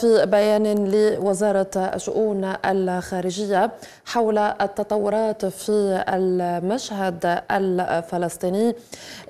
في بيان لوزارة الشؤون الخارجية حول التطورات في المشهد الفلسطيني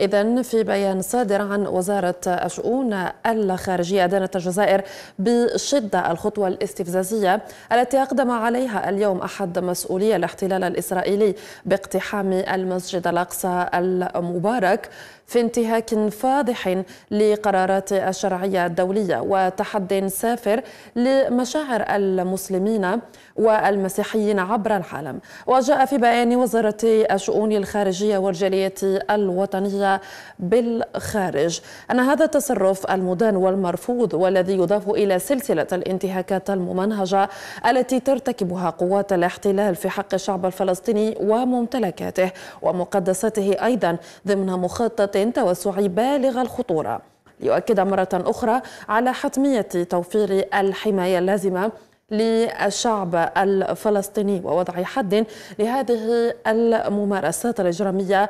إذا في بيان صادر عن وزارة الشؤون الخارجية أدانت الجزائر بشدة الخطوة الاستفزازية التي أقدم عليها اليوم أحد مسؤولي الاحتلال الإسرائيلي باقتحام المسجد الأقصى المبارك في انتهاك فاضح لقرارات الشرعية الدولية وتحد سافر الكبير لمشاعر المسلمين والمسيحيين عبر العالم وجاء في بيان وزارة الشؤون الخارجية والجالية الوطنية بالخارج أن هذا التصرف المدان والمرفوض والذي يضاف إلى سلسلة الانتهاكات الممنهجة التي ترتكبها قوات الاحتلال في حق الشعب الفلسطيني وممتلكاته ومقدساته أيضا ضمن مخطط توسعي بالغ الخطورة ليؤكد مرة أخرى على حتمية توفير الحماية اللازمة للشعب الفلسطيني ووضع حد لهذه الممارسات الإجرامية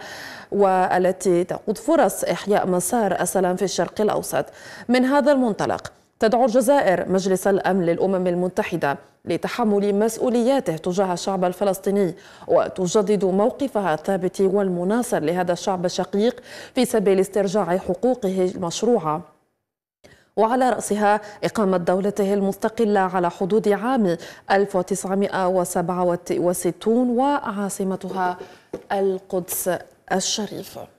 والتي تقود فرص إحياء مسار السلام في الشرق الأوسط من هذا المنطلق تدعو الجزائر مجلس الأمن للأمم المتحدة لتحمل مسؤولياته تجاه الشعب الفلسطيني وتجدد موقفها الثابت والمناصر لهذا الشعب الشقيق في سبيل استرجاع حقوقه المشروعة وعلى رأسها إقامة دولته المستقلة على حدود عام 1967 وعاصمتها القدس الشريفة